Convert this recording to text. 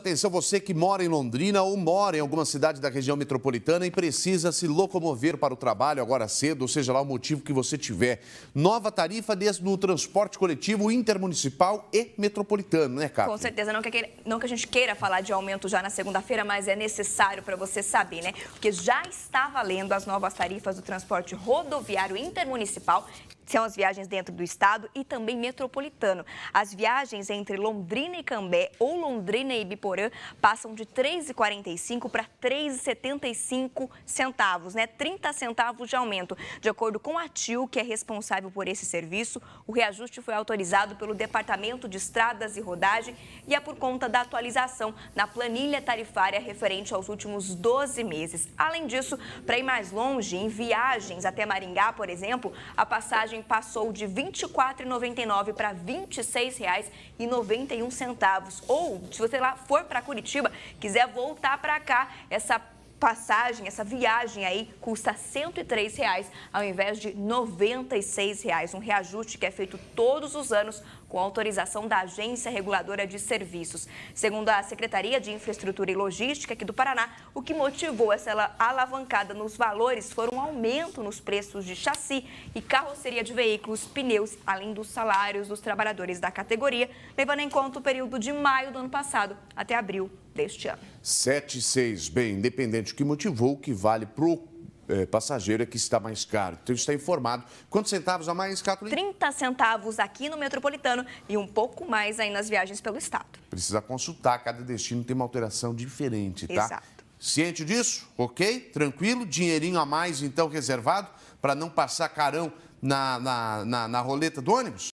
Atenção, você que mora em Londrina ou mora em alguma cidade da região metropolitana e precisa se locomover para o trabalho agora cedo, ou seja lá o motivo que você tiver. Nova tarifa desde no transporte coletivo intermunicipal e metropolitano, né, Carlos? Com certeza, não que, não que a gente queira falar de aumento já na segunda-feira, mas é necessário para você saber, né? Porque já está valendo as novas tarifas do transporte rodoviário intermunicipal são as viagens dentro do estado e também metropolitano. As viagens entre Londrina e Cambé ou Londrina e Ibiporã passam de R$ 3,45 para R$ 3,75 centavos, né? 30 centavos de aumento. De acordo com a TIL, que é responsável por esse serviço, o reajuste foi autorizado pelo Departamento de Estradas e Rodagem e é por conta da atualização na planilha tarifária referente aos últimos 12 meses. Além disso, para ir mais longe, em viagens até Maringá, por exemplo, a passagem passagem passou de R$ 24,99 para R$ 26,91. Ou, se você lá for para Curitiba, quiser voltar para cá, essa passagem, essa viagem aí, custa R$ 103 reais, ao invés de R$ 96, reais, um reajuste que é feito todos os anos com autorização da Agência Reguladora de Serviços. Segundo a Secretaria de Infraestrutura e Logística aqui do Paraná, o que motivou essa alavancada nos valores foram um aumento nos preços de chassi e carroceria de veículos, pneus, além dos salários dos trabalhadores da categoria, levando em conta o período de maio do ano passado até abril deste ano. 7,6. Bem, independente do que motivou, o que vale para o é, passageiro é que está mais caro. Então está informado. Quantos centavos a mais, Catarina? 30 centavos aqui no metropolitano e um pouco mais aí nas viagens pelo estado. Precisa consultar, cada destino tem uma alteração diferente, tá? Exato. Ciente disso? Ok? Tranquilo? Dinheirinho a mais, então, reservado para não passar carão na, na, na, na roleta do ônibus?